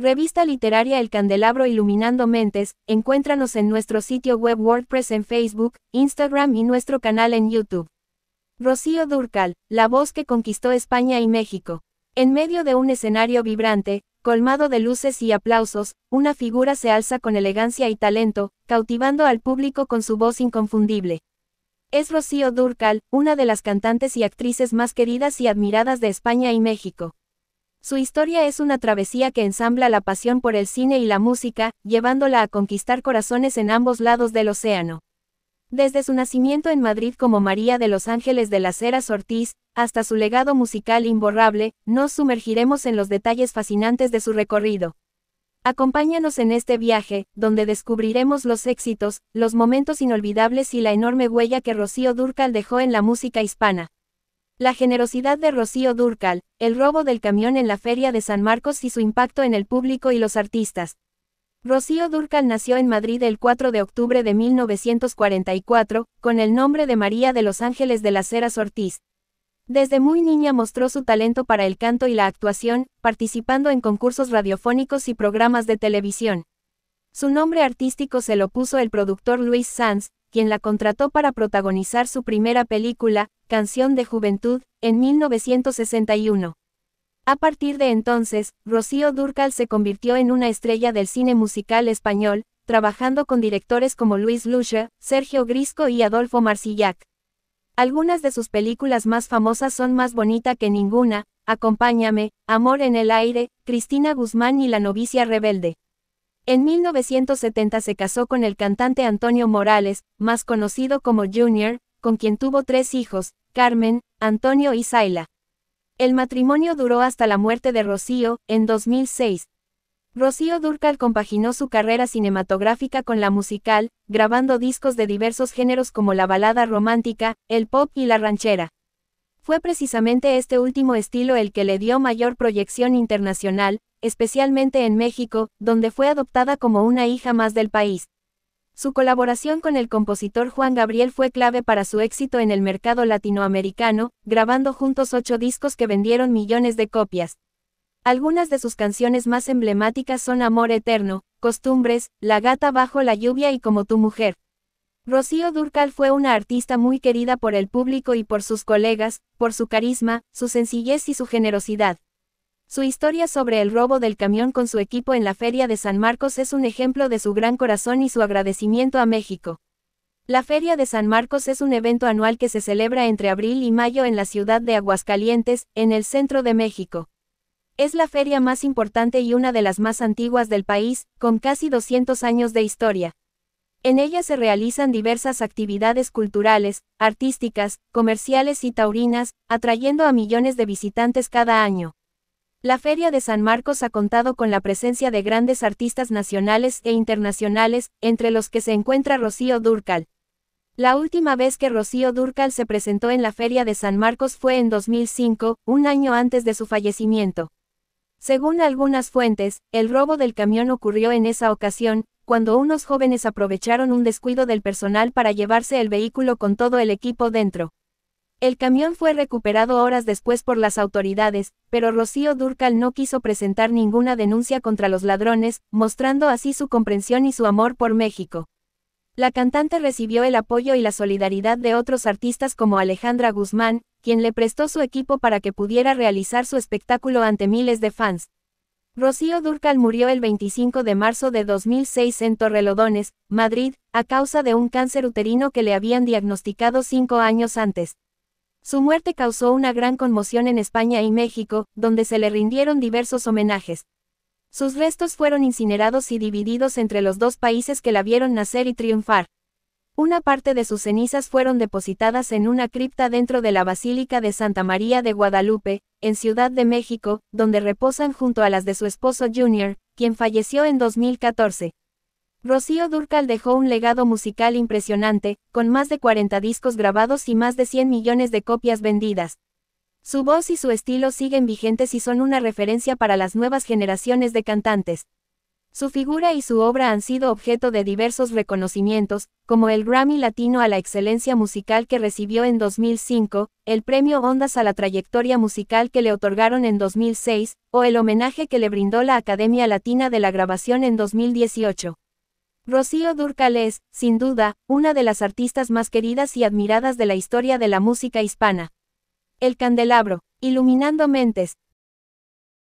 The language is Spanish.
Revista literaria El Candelabro Iluminando Mentes, encuéntranos en nuestro sitio web WordPress en Facebook, Instagram y nuestro canal en YouTube. Rocío Durcal, la voz que conquistó España y México. En medio de un escenario vibrante, colmado de luces y aplausos, una figura se alza con elegancia y talento, cautivando al público con su voz inconfundible. Es Rocío Durcal, una de las cantantes y actrices más queridas y admiradas de España y México. Su historia es una travesía que ensambla la pasión por el cine y la música, llevándola a conquistar corazones en ambos lados del océano. Desde su nacimiento en Madrid como María de los Ángeles de las Heras Ortiz, hasta su legado musical imborrable, nos sumergiremos en los detalles fascinantes de su recorrido. Acompáñanos en este viaje, donde descubriremos los éxitos, los momentos inolvidables y la enorme huella que Rocío Durcal dejó en la música hispana. La generosidad de Rocío Durcal, el robo del camión en la feria de San Marcos y su impacto en el público y los artistas. Rocío Durcal nació en Madrid el 4 de octubre de 1944, con el nombre de María de los Ángeles de las Heras Ortiz. Desde muy niña mostró su talento para el canto y la actuación, participando en concursos radiofónicos y programas de televisión. Su nombre artístico se lo puso el productor Luis Sanz, quien la contrató para protagonizar su primera película, Canción de Juventud, en 1961. A partir de entonces, Rocío Durcal se convirtió en una estrella del cine musical español, trabajando con directores como Luis Lucha, Sergio Grisco y Adolfo Marcillac. Algunas de sus películas más famosas son Más bonita que ninguna, Acompáñame, Amor en el aire, Cristina Guzmán y La novicia rebelde. En 1970 se casó con el cantante Antonio Morales, más conocido como Junior, con quien tuvo tres hijos, Carmen, Antonio y Zaila. El matrimonio duró hasta la muerte de Rocío, en 2006. Rocío Durcal compaginó su carrera cinematográfica con la musical, grabando discos de diversos géneros como la balada romántica, el pop y la ranchera. Fue precisamente este último estilo el que le dio mayor proyección internacional, especialmente en México, donde fue adoptada como una hija más del país. Su colaboración con el compositor Juan Gabriel fue clave para su éxito en el mercado latinoamericano, grabando juntos ocho discos que vendieron millones de copias. Algunas de sus canciones más emblemáticas son Amor Eterno, Costumbres, La gata bajo la lluvia y Como tu mujer. Rocío Durcal fue una artista muy querida por el público y por sus colegas, por su carisma, su sencillez y su generosidad. Su historia sobre el robo del camión con su equipo en la Feria de San Marcos es un ejemplo de su gran corazón y su agradecimiento a México. La Feria de San Marcos es un evento anual que se celebra entre abril y mayo en la ciudad de Aguascalientes, en el centro de México. Es la feria más importante y una de las más antiguas del país, con casi 200 años de historia. En ella se realizan diversas actividades culturales, artísticas, comerciales y taurinas, atrayendo a millones de visitantes cada año. La Feria de San Marcos ha contado con la presencia de grandes artistas nacionales e internacionales, entre los que se encuentra Rocío Durcal. La última vez que Rocío Durcal se presentó en la Feria de San Marcos fue en 2005, un año antes de su fallecimiento. Según algunas fuentes, el robo del camión ocurrió en esa ocasión, cuando unos jóvenes aprovecharon un descuido del personal para llevarse el vehículo con todo el equipo dentro. El camión fue recuperado horas después por las autoridades, pero Rocío Durcal no quiso presentar ninguna denuncia contra los ladrones, mostrando así su comprensión y su amor por México. La cantante recibió el apoyo y la solidaridad de otros artistas como Alejandra Guzmán, quien le prestó su equipo para que pudiera realizar su espectáculo ante miles de fans. Rocío Durcal murió el 25 de marzo de 2006 en Torrelodones, Madrid, a causa de un cáncer uterino que le habían diagnosticado cinco años antes. Su muerte causó una gran conmoción en España y México, donde se le rindieron diversos homenajes. Sus restos fueron incinerados y divididos entre los dos países que la vieron nacer y triunfar. Una parte de sus cenizas fueron depositadas en una cripta dentro de la Basílica de Santa María de Guadalupe, en Ciudad de México, donde reposan junto a las de su esposo Junior, quien falleció en 2014. Rocío Durcal dejó un legado musical impresionante, con más de 40 discos grabados y más de 100 millones de copias vendidas. Su voz y su estilo siguen vigentes y son una referencia para las nuevas generaciones de cantantes. Su figura y su obra han sido objeto de diversos reconocimientos, como el Grammy Latino a la Excelencia Musical que recibió en 2005, el Premio Ondas a la Trayectoria Musical que le otorgaron en 2006, o el homenaje que le brindó la Academia Latina de la Grabación en 2018. Rocío Dúrcal es, sin duda, una de las artistas más queridas y admiradas de la historia de la música hispana. El candelabro, iluminando mentes,